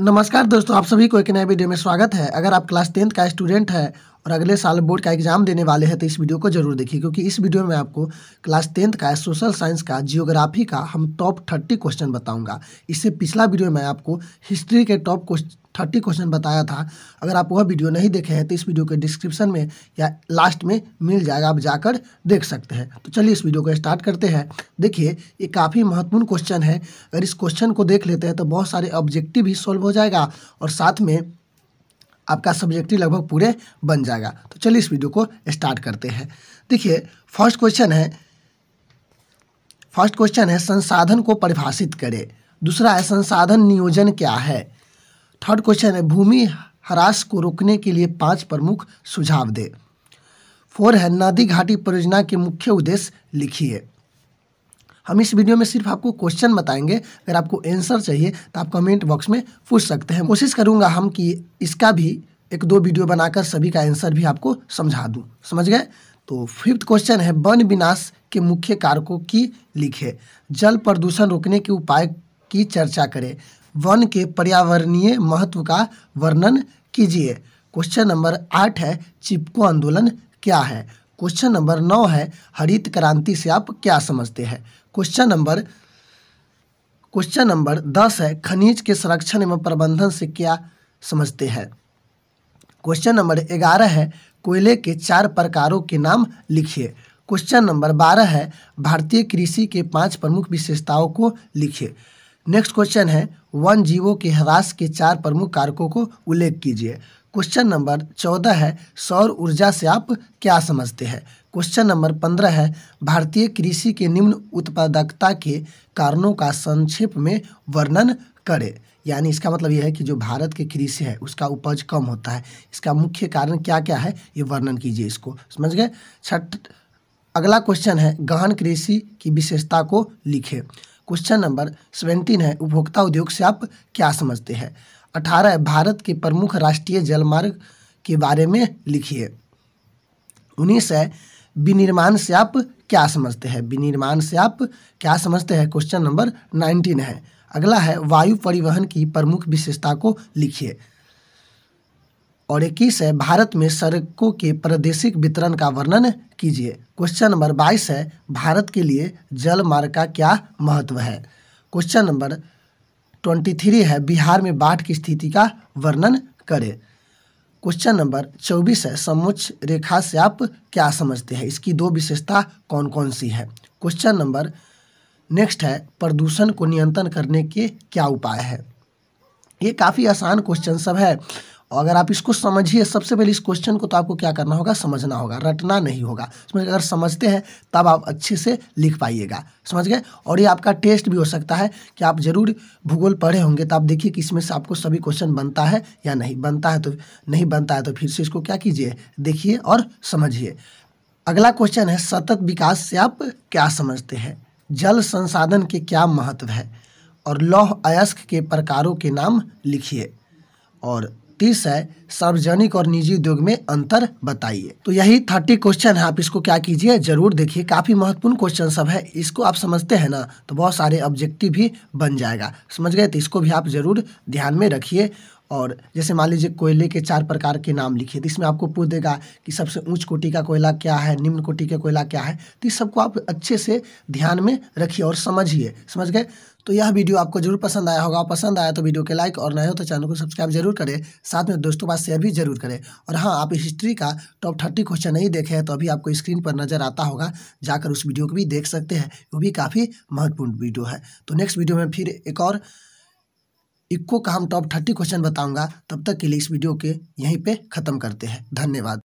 नमस्कार दोस्तों आप सभी को एक नए वीडियो में स्वागत है अगर आप क्लास टेंथ का स्टूडेंट है और अगले साल बोर्ड का एग्जाम देने वाले हैं तो इस वीडियो को जरूर देखिए क्योंकि इस वीडियो में आपको क्लास टेंथ का सोशल साइंस का जियोग्राफी का हम टॉप थर्टी क्वेश्चन बताऊंगा इससे पिछला वीडियो में आपको हिस्ट्री के टॉप थर्टी क्वेश्चन बताया था अगर आप वह वीडियो नहीं देखे हैं तो इस वीडियो के डिस्क्रिप्शन में या लास्ट में मिल जाएगा आप जाकर देख सकते हैं तो चलिए इस वीडियो को स्टार्ट करते हैं देखिए ये काफ़ी महत्वपूर्ण क्वेश्चन है अगर इस क्वेश्चन को देख लेते हैं तो बहुत सारे ऑब्जेक्टिव भी सॉल्व हो जाएगा और साथ में आपका सब्जेक्टिव लगभग पूरे बन जाएगा तो चलिए इस वीडियो को स्टार्ट करते हैं देखिए फर्स्ट क्वेश्चन है फर्स्ट क्वेश्चन है संसाधन को परिभाषित करें दूसरा है संसाधन नियोजन क्या है थर्ड क्वेश्चन है भूमि ह्रास को रोकने के लिए पांच प्रमुख सुझाव दे फोर है नदी घाटी परियोजना के मुख्य उद्देश्य लिखिए हम इस वीडियो में सिर्फ आपको क्वेश्चन बताएंगे अगर आपको आंसर चाहिए तो आप कमेंट बॉक्स में पूछ सकते हैं कोशिश करूंगा हम कि इसका भी एक दो वीडियो बनाकर सभी का आंसर भी आपको समझा दूँ समझ गए तो फिफ्थ क्वेश्चन है वन विनाश के मुख्य कारकों की लिखे जल प्रदूषण रोकने के उपाय की चर्चा करें वन के पर्यावरणीय महत्व का वर्णन कीजिए क्वेश्चन नंबर आठ है चिपको आंदोलन क्या है क्वेश्चन नंबर नौ है हरित क्रांति से आप क्या समझते हैं क्वेश्चन नंबर क्वेश्चन नंबर दस है खनिज के संरक्षण एवं प्रबंधन से क्या समझते हैं क्वेश्चन नंबर ग्यारह है कोयले के चार प्रकारों के नाम लिखिए क्वेश्चन नंबर बारह है भारतीय कृषि के पांच प्रमुख विशेषताओं को लिखिए नेक्स्ट क्वेश्चन है वन जीवों के ह्रास के चार प्रमुख कारकों को उल्लेख कीजिए क्वेश्चन नंबर चौदह है सौर ऊर्जा से आप क्या समझते हैं क्वेश्चन नंबर पंद्रह है भारतीय कृषि के निम्न उत्पादकता के कारणों का संक्षेप में वर्णन करें यानी इसका मतलब यह है कि जो भारत के कृषि है उसका उपज कम होता है इसका मुख्य कारण क्या क्या है ये वर्णन कीजिए इसको समझ गए छठ अगला क्वेश्चन है गहन कृषि की विशेषता को लिखें क्वेश्चन नंबर सेवेंटीन है उपभोक्ता उद्योग से आप क्या समझते हैं अठारह है भारत के प्रमुख राष्ट्रीय जलमार्ग के बारे में लिखिए उन्नीस है विनिर्माण से आप क्या समझते हैं विनिर्माण से आप क्या समझते हैं क्वेश्चन नंबर नाइनटीन है अगला है वायु परिवहन की प्रमुख विशेषता को लिखिए और इक्कीस है भारत में सड़कों के प्रादेशिक वितरण का वर्णन कीजिए क्वेश्चन नंबर बाईस है भारत के लिए जल मार्ग का क्या महत्व है क्वेश्चन नंबर ट्वेंटी थ्री है बिहार में बाढ़ की स्थिति का वर्णन करें क्वेश्चन नंबर चौबीस है समुच्च रेखा से आप क्या समझते हैं इसकी दो विशेषता कौन कौन सी है क्वेश्चन नंबर नेक्स्ट है प्रदूषण को नियंत्रण करने के क्या उपाय है ये काफ़ी आसान क्वेश्चन सब है और अगर आप इसको समझिए सबसे पहले इस क्वेश्चन को तो आपको क्या करना होगा समझना होगा रटना नहीं होगा इसमें अगर समझते हैं तब आप अच्छे से लिख पाइएगा समझ गए और ये आपका टेस्ट भी हो सकता है कि आप ज़रूर भूगोल पढ़े होंगे तो आप देखिए कि इसमें से आपको सभी क्वेश्चन बनता है या नहीं बनता है तो नहीं बनता है तो फिर से इसको क्या कीजिए देखिए और समझिए अगला क्वेश्चन है सतत विकास से आप क्या समझते हैं जल संसाधन के क्या महत्व है और लौह अयस्क के प्रकारों के नाम लिखिए और तीस है सार्वजनिक और निजी उद्योग में अंतर बताइए तो यही थर्टी क्वेश्चन है आप इसको क्या कीजिए जरूर देखिए काफी महत्वपूर्ण क्वेश्चन सब है इसको आप समझते हैं ना तो बहुत सारे ऑब्जेक्टिव भी बन जाएगा समझ गए तो इसको भी आप जरूर ध्यान में रखिए और जैसे मान लीजिए कोयले के चार प्रकार के नाम लिखिए तो इसमें आपको पूछ देगा कि सबसे ऊंच कोटि का कोयला क्या है निम्न कोटि का कोयला क्या है तो इस सबको आप अच्छे से ध्यान में रखिए और समझिए समझ गए तो यह वीडियो आपको जरूर पसंद आया होगा पसंद आया तो वीडियो के लाइक और नए हो तो चैनल को सब्सक्राइब जरूर करें साथ में दोस्तों पास शेयर भी जरूर करें और हाँ आप हिस्ट्री का टॉप थर्टी क्वेश्चन नहीं देखे हैं तो अभी आपको स्क्रीन पर नजर आता होगा जाकर उस वीडियो को भी देख सकते हैं वो भी काफ़ी महत्वपूर्ण वीडियो है तो नेक्स्ट वीडियो में फिर एक और इक्को का हम टॉप थर्टी क्वेश्चन बताऊंगा तब तक के लिए इस वीडियो के यहीं पे ख़त्म करते हैं धन्यवाद